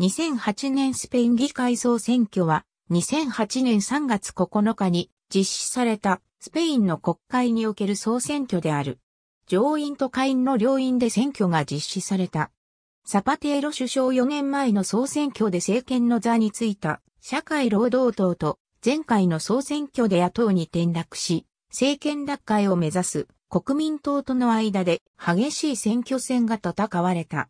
2008年スペイン議会総選挙は2008年3月9日に実施されたスペインの国会における総選挙である。上院と下院の両院で選挙が実施された。サパテーロ首相4年前の総選挙で政権の座についた社会労働党と前回の総選挙で野党に転落し、政権奪回を目指す国民党との間で激しい選挙戦が戦われた。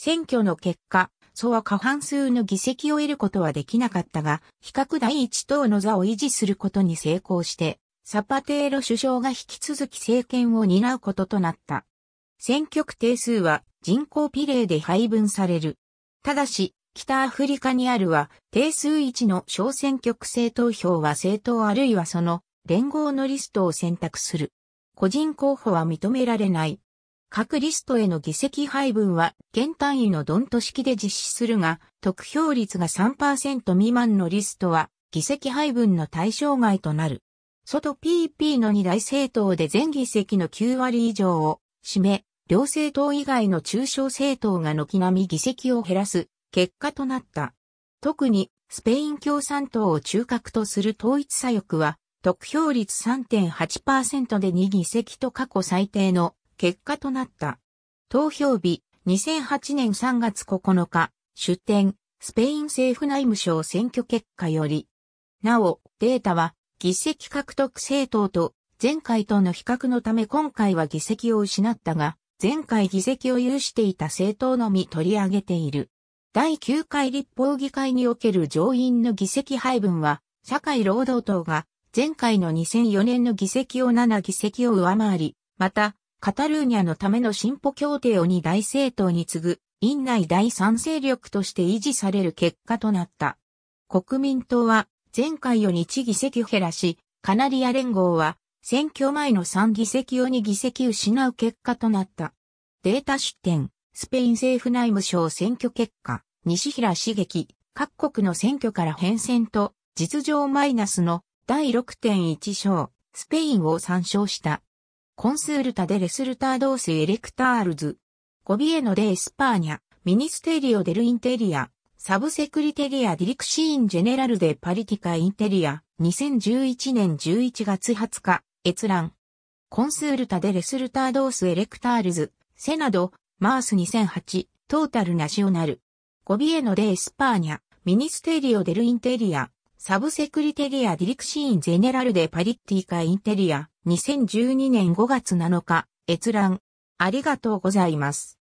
選挙の結果、うは過半数の議席を得ることはできなかったが、比較第一党の座を維持することに成功して、サパテーロ首相が引き続き政権を担うこととなった。選挙区定数は人口比例で配分される。ただし、北アフリカにあるは、定数1の小選挙区制投票は政党あるいはその連合のリストを選択する。個人候補は認められない。各リストへの議席配分は、現単位のドント式で実施するが、得票率が3%未満のリストは、議席配分の対象外となる。外 PP の二大政党で全議席の9割以上を占め、両政党以外の中小政党が軒並み議席を減らす結果となった。特にスペイン共産党を中核とする統一左翼は得票率3.8%で2議席と過去最低の結果となった。投票日、2008年3月9日、出展、スペイン政府内務省選挙結果より。なお、データは、議席獲得政党と、前回との比較のため今回は議席を失ったが、前回議席を有していた政党のみ取り上げている。第9回立法議会における上院の議席配分は、社会労働党が前回の2004年の議席を7議席を上回り、またカタルーニャのための進歩協定を2大政党に次ぐ、院内第三勢力として維持される結果となった。国民党は、前回を日議席減らし、カナリア連合は、選挙前の3議席を2議席失う結果となった。データ出典、スペイン政府内務省選挙結果、西平茂樹、各国の選挙から変遷と、実情マイナスの第6.1章、スペインを参照した。コンスールタデレスルタードースエレクタールズ。ゴビエノデエスパーニャ、ミニステリオデルインテリア、サブセクリテリアディリクシーンジェネラルデパリティカインテリア、2011年11月20日、閲覧。コンスールタデレスルタードースエレクタールズ、セナド、マース2008、トータルナショナル。ゴビエノデエスパーニャ、ミニステリオデルインテリア、サブセクリテリアディリクシーンジェネラルデパリティカインテリア、2012年5月7日、閲覧。ありがとうございます。